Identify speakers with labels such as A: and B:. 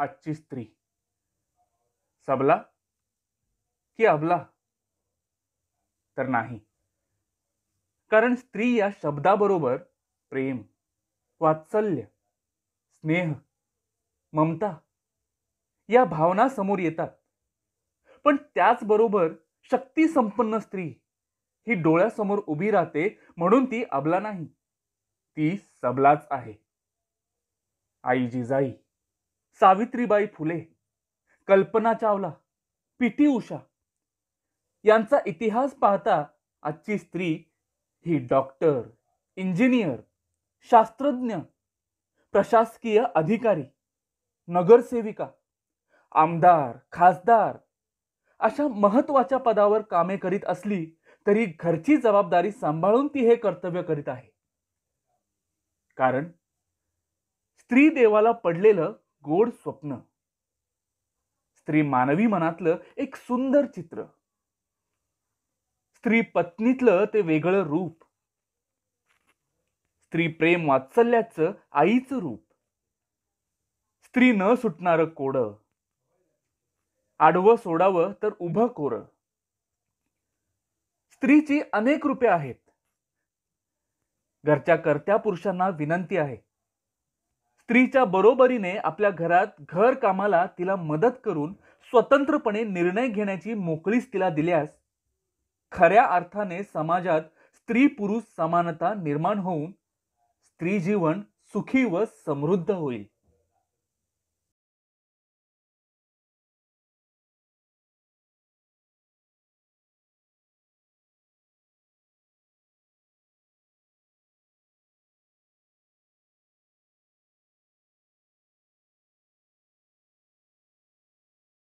A: आजची स्त्री सबला की अबला तर नाही कारण स्त्री या शब्दाबरोबर प्रेम वात्सल्य स्नेह ममता या भावना समोर येतात पण त्याचबरोबर शक्ती संपन्न स्त्री ही डोळ्यासमोर उभी राहते म्हणून ती अबला नाही ती सबलाच आहे आई जिजाई सावित्रीबाई फुले कल्पना चावला पीटी उषा यांचा इतिहास पाहता आजची स्त्री ही डॉक्टर इंजिनियर शास्त्रज्ञ प्रशासकीय अधिकारी नगरसेविका आमदार खासदार अशा महत्वाच्या पदावर कामे करीत असली तरी घरची जबाबदारी सांभाळून ती हे कर्तव्य करीत आहे कारण स्त्री देवाला पडलेलं गोड स्वप्न स्त्री मानवी मनातलं एक सुंदर चित्र स्त्री पत्नीतलं ते वेगळं रूप स्त्री प्रेम वात्सल्याचं आईच रूप स्त्री न सुटणार कोड आडवं सोडावं तर उभं कोर स्त्रीची अनेक रूपे आहेत घरच्या करत्या पुरुषांना विनंती आहे स्त्रीच्या बरोबरीने आपल्या घरात घर कामाला तिला मदत करून स्वतंत्रपणे निर्णय घेण्याची मोकळीच तिला दिल्यास खऱ्या अर्थाने समाजात स्त्री पुरुष समानता निर्माण होऊन स्त्री जीवन सुखी व समृद्ध होईल